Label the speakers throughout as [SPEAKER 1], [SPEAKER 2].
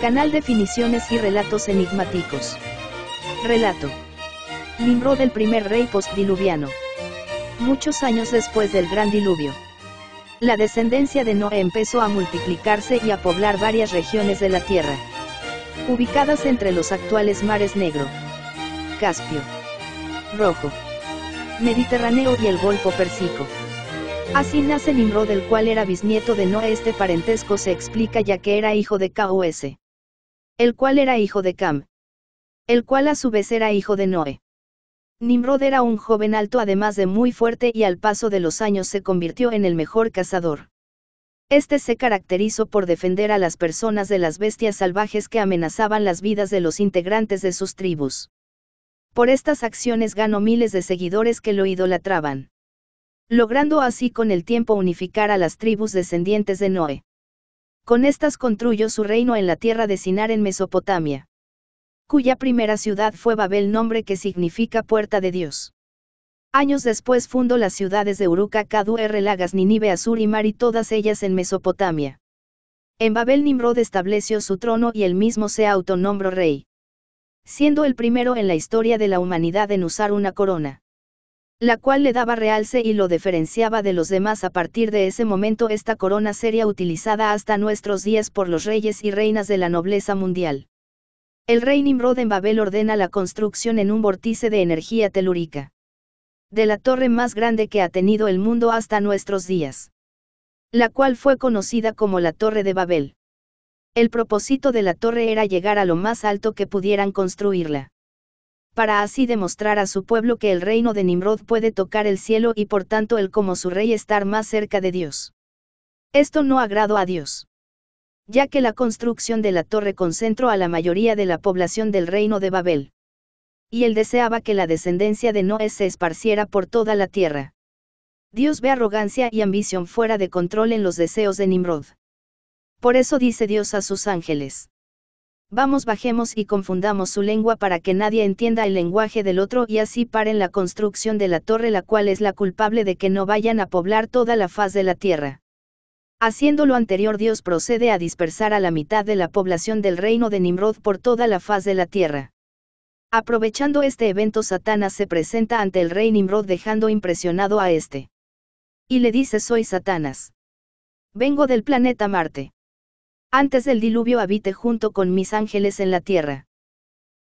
[SPEAKER 1] Canal Definiciones y Relatos Enigmáticos. Relato. Nimrod el primer rey postdiluviano. Muchos años después del gran diluvio. La descendencia de Noé empezó a multiplicarse y a poblar varias regiones de la Tierra. Ubicadas entre los actuales mares Negro, Caspio, Rojo, Mediterráneo y el Golfo Persico. Así nace Nimrod el cual era bisnieto de Noé. Este parentesco se explica ya que era hijo de K.O.S el cual era hijo de Cam, el cual a su vez era hijo de Noé. Nimrod era un joven alto además de muy fuerte y al paso de los años se convirtió en el mejor cazador. Este se caracterizó por defender a las personas de las bestias salvajes que amenazaban las vidas de los integrantes de sus tribus. Por estas acciones ganó miles de seguidores que lo idolatraban. Logrando así con el tiempo unificar a las tribus descendientes de Noé. Con estas construyó su reino en la tierra de Sinar en Mesopotamia. Cuya primera ciudad fue Babel, nombre que significa puerta de Dios. Años después fundó las ciudades de Uruca, R. Lagas, Ninive, Azur y Mar y todas ellas en Mesopotamia. En Babel Nimrod estableció su trono y él mismo se autonombró rey. Siendo el primero en la historia de la humanidad en usar una corona la cual le daba realce y lo diferenciaba de los demás. A partir de ese momento esta corona sería utilizada hasta nuestros días por los reyes y reinas de la nobleza mundial. El rey Nimrod en Babel ordena la construcción en un vórtice de energía telúrica. De la torre más grande que ha tenido el mundo hasta nuestros días. La cual fue conocida como la Torre de Babel. El propósito de la torre era llegar a lo más alto que pudieran construirla para así demostrar a su pueblo que el reino de Nimrod puede tocar el cielo y por tanto él como su rey estar más cerca de Dios. Esto no agradó a Dios. Ya que la construcción de la torre concentró a la mayoría de la población del reino de Babel. Y él deseaba que la descendencia de Noé se esparciera por toda la tierra. Dios ve arrogancia y ambición fuera de control en los deseos de Nimrod. Por eso dice Dios a sus ángeles. Vamos bajemos y confundamos su lengua para que nadie entienda el lenguaje del otro y así paren la construcción de la torre la cual es la culpable de que no vayan a poblar toda la faz de la tierra. Haciendo lo anterior Dios procede a dispersar a la mitad de la población del reino de Nimrod por toda la faz de la tierra. Aprovechando este evento Satanás se presenta ante el rey Nimrod dejando impresionado a este. Y le dice soy Satanás. Vengo del planeta Marte. Antes del diluvio habite junto con mis ángeles en la tierra.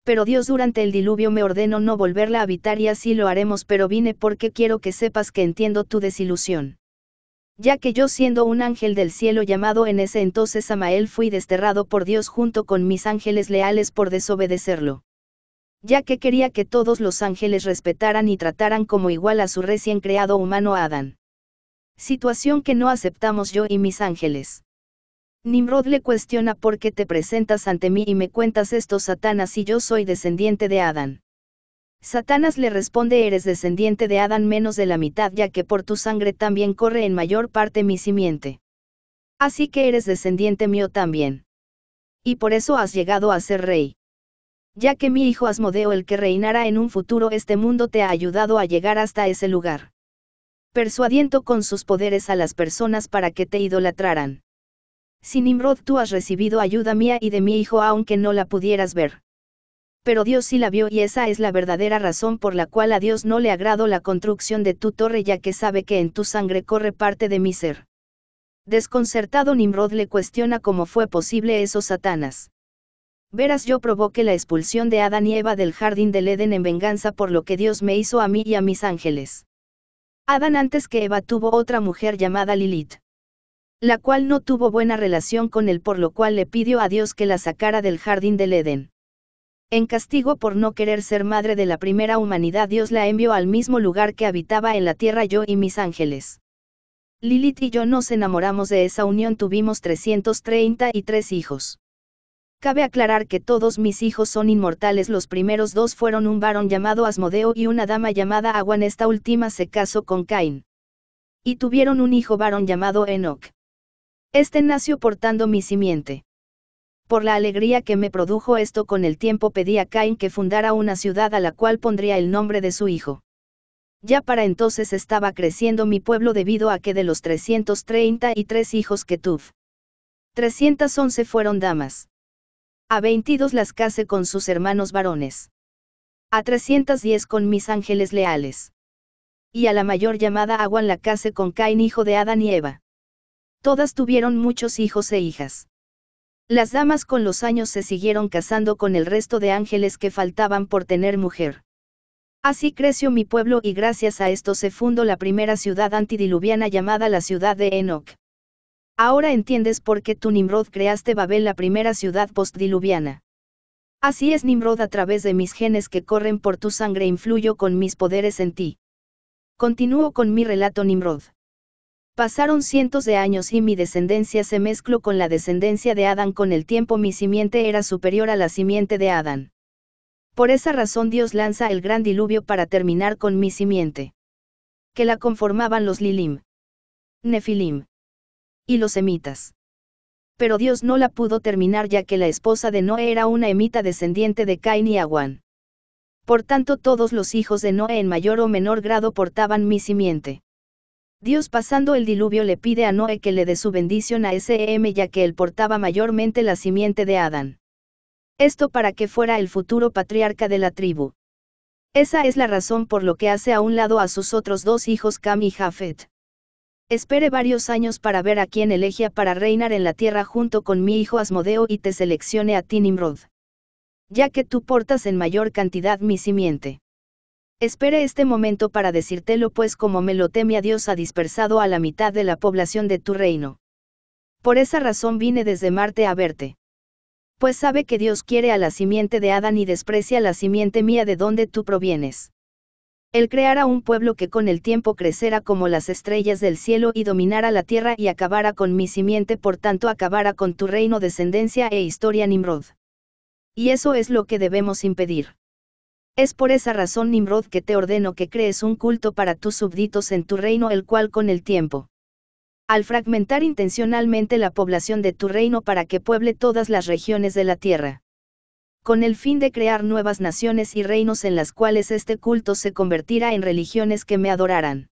[SPEAKER 1] Pero Dios durante el diluvio me ordenó no volverla a habitar y así lo haremos, pero vine porque quiero que sepas que entiendo tu desilusión. Ya que yo siendo un ángel del cielo llamado en ese entonces Samael fui desterrado por Dios junto con mis ángeles leales por desobedecerlo ya que quería que todos los ángeles respetaran y trataran como igual a su recién creado humano Adán. Situación que no aceptamos yo y mis ángeles. Nimrod le cuestiona por qué te presentas ante mí y me cuentas esto Satanás y yo soy descendiente de Adán. Satanás le responde eres descendiente de Adán menos de la mitad ya que por tu sangre también corre en mayor parte mi simiente. Así que eres descendiente mío también. Y por eso has llegado a ser rey. Ya que mi hijo Asmodeo el que reinará en un futuro este mundo te ha ayudado a llegar hasta ese lugar. Persuadiendo con sus poderes a las personas para que te idolatraran. Si Nimrod tú has recibido ayuda mía y de mi hijo aunque no la pudieras ver. Pero Dios sí la vio y esa es la verdadera razón por la cual a Dios no le agrado la construcción de tu torre ya que sabe que en tu sangre corre parte de mi ser. Desconcertado Nimrod le cuestiona cómo fue posible eso Satanás. Verás yo provoqué la expulsión de Adán y Eva del jardín del Edén en venganza por lo que Dios me hizo a mí y a mis ángeles. Adán antes que Eva tuvo otra mujer llamada Lilith la cual no tuvo buena relación con él por lo cual le pidió a Dios que la sacara del jardín del Edén. En castigo por no querer ser madre de la primera humanidad Dios la envió al mismo lugar que habitaba en la tierra yo y mis ángeles. Lilith y yo nos enamoramos de esa unión tuvimos 333 hijos. Cabe aclarar que todos mis hijos son inmortales, los primeros dos fueron un varón llamado Asmodeo y una dama llamada Aguan, esta última se casó con Cain. Y tuvieron un hijo varón llamado Enoch. Este nació portando mi simiente. Por la alegría que me produjo esto con el tiempo pedí a Cain que fundara una ciudad a la cual pondría el nombre de su hijo. Ya para entonces estaba creciendo mi pueblo debido a que de los 333 hijos que tuve, 311 fueron damas. A 22 las case con sus hermanos varones. A 310 con mis ángeles leales. Y a la mayor llamada Aguan la case con Cain hijo de Adán y Eva. Todas tuvieron muchos hijos e hijas. Las damas con los años se siguieron casando con el resto de ángeles que faltaban por tener mujer. Así creció mi pueblo y gracias a esto se fundó la primera ciudad antidiluviana llamada la ciudad de Enoch. Ahora entiendes por qué tú Nimrod creaste Babel la primera ciudad postdiluviana. Así es Nimrod a través de mis genes que corren por tu sangre influyo con mis poderes en ti. Continúo con mi relato Nimrod. Pasaron cientos de años y mi descendencia se mezcló con la descendencia de Adán con el tiempo mi simiente era superior a la simiente de Adán. Por esa razón Dios lanza el gran diluvio para terminar con mi simiente. Que la conformaban los Lilim, Nefilim y los Emitas. Pero Dios no la pudo terminar ya que la esposa de Noé era una Emita descendiente de Cain y Aguán. Por tanto todos los hijos de Noé en mayor o menor grado portaban mi simiente. Dios pasando el diluvio le pide a Noé que le dé su bendición a Sem ya que él portaba mayormente la simiente de Adán. Esto para que fuera el futuro patriarca de la tribu. Esa es la razón por lo que hace a un lado a sus otros dos hijos Cam y Jafet. Espere varios años para ver a quién elegía para reinar en la tierra junto con mi hijo Asmodeo y te seleccione a ti Nimrod. Ya que tú portas en mayor cantidad mi simiente. Espere este momento para decírtelo pues como me lo teme Dios ha dispersado a la mitad de la población de tu reino. Por esa razón vine desde Marte a verte. Pues sabe que Dios quiere a la simiente de Adán y desprecia la simiente mía de donde tú provienes. Él creará un pueblo que con el tiempo crecerá como las estrellas del cielo y dominará la tierra y acabará con mi simiente, por tanto acabará con tu reino, descendencia e historia Nimrod. Y eso es lo que debemos impedir. Es por esa razón Nimrod que te ordeno que crees un culto para tus súbditos en tu reino el cual con el tiempo. Al fragmentar intencionalmente la población de tu reino para que pueble todas las regiones de la tierra. Con el fin de crear nuevas naciones y reinos en las cuales este culto se convertirá en religiones que me adorarán.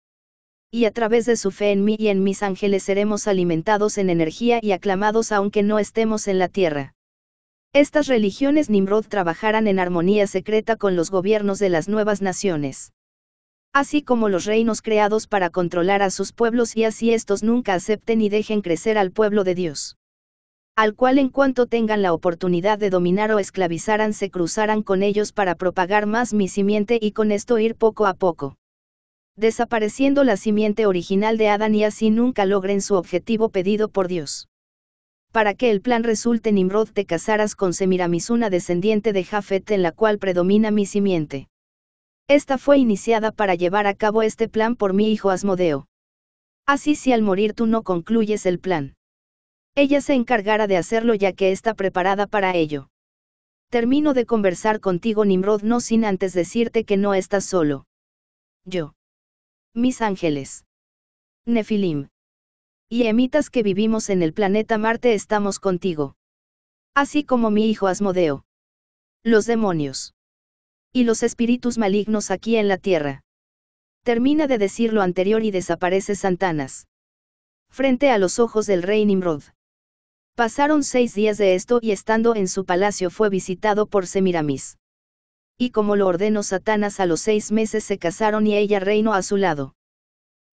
[SPEAKER 1] Y a través de su fe en mí y en mis ángeles seremos alimentados en energía y aclamados aunque no estemos en la tierra. Estas religiones Nimrod trabajarán en armonía secreta con los gobiernos de las nuevas naciones. Así como los reinos creados para controlar a sus pueblos y así estos nunca acepten y dejen crecer al pueblo de Dios. Al cual en cuanto tengan la oportunidad de dominar o esclavizaran se cruzarán con ellos para propagar más mi simiente y con esto ir poco a poco. Desapareciendo la simiente original de Adán y así nunca logren su objetivo pedido por Dios para que el plan resulte Nimrod te casarás con Semiramis una descendiente de Jafet en la cual predomina mi simiente. Esta fue iniciada para llevar a cabo este plan por mi hijo Asmodeo. Así si al morir tú no concluyes el plan. Ella se encargará de hacerlo ya que está preparada para ello. Termino de conversar contigo Nimrod no sin antes decirte que no estás solo. Yo. Mis ángeles. Nefilim y emitas que vivimos en el planeta Marte estamos contigo. Así como mi hijo Asmodeo. Los demonios. Y los espíritus malignos aquí en la tierra. Termina de decir lo anterior y desaparece Santanas. Frente a los ojos del rey Nimrod. Pasaron seis días de esto y estando en su palacio fue visitado por Semiramis. Y como lo ordenó Satanas a los seis meses se casaron y ella reinó a su lado.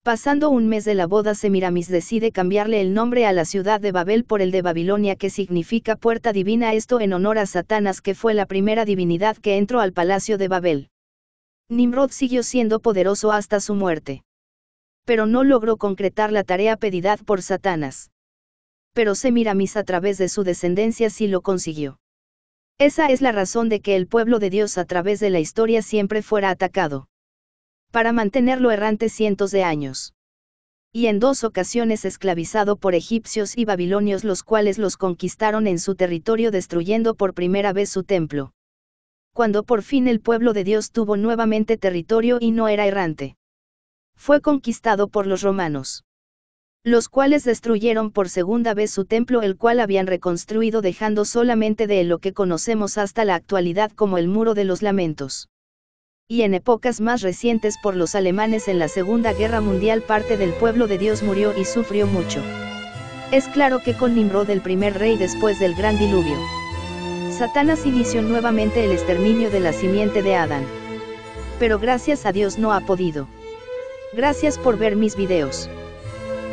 [SPEAKER 1] Pasando un mes de la boda Semiramis decide cambiarle el nombre a la ciudad de Babel por el de Babilonia que significa puerta divina esto en honor a Satanás que fue la primera divinidad que entró al palacio de Babel. Nimrod siguió siendo poderoso hasta su muerte. Pero no logró concretar la tarea pedida por Satanás. Pero Semiramis a través de su descendencia sí lo consiguió. Esa es la razón de que el pueblo de Dios a través de la historia siempre fuera atacado para mantenerlo errante cientos de años. Y en dos ocasiones esclavizado por egipcios y babilonios los cuales los conquistaron en su territorio destruyendo por primera vez su templo. Cuando por fin el pueblo de Dios tuvo nuevamente territorio y no era errante. Fue conquistado por los romanos. Los cuales destruyeron por segunda vez su templo el cual habían reconstruido dejando solamente de lo que conocemos hasta la actualidad como el muro de los lamentos y en épocas más recientes por los alemanes en la Segunda Guerra Mundial parte del pueblo de Dios murió y sufrió mucho. Es claro que con del primer rey después del gran diluvio. Satanás inició nuevamente el exterminio de la simiente de Adán. Pero gracias a Dios no ha podido. Gracias por ver mis videos.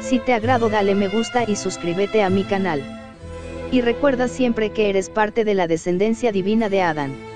[SPEAKER 1] Si te agrado dale me gusta y suscríbete a mi canal. Y recuerda siempre que eres parte de la descendencia divina de Adán.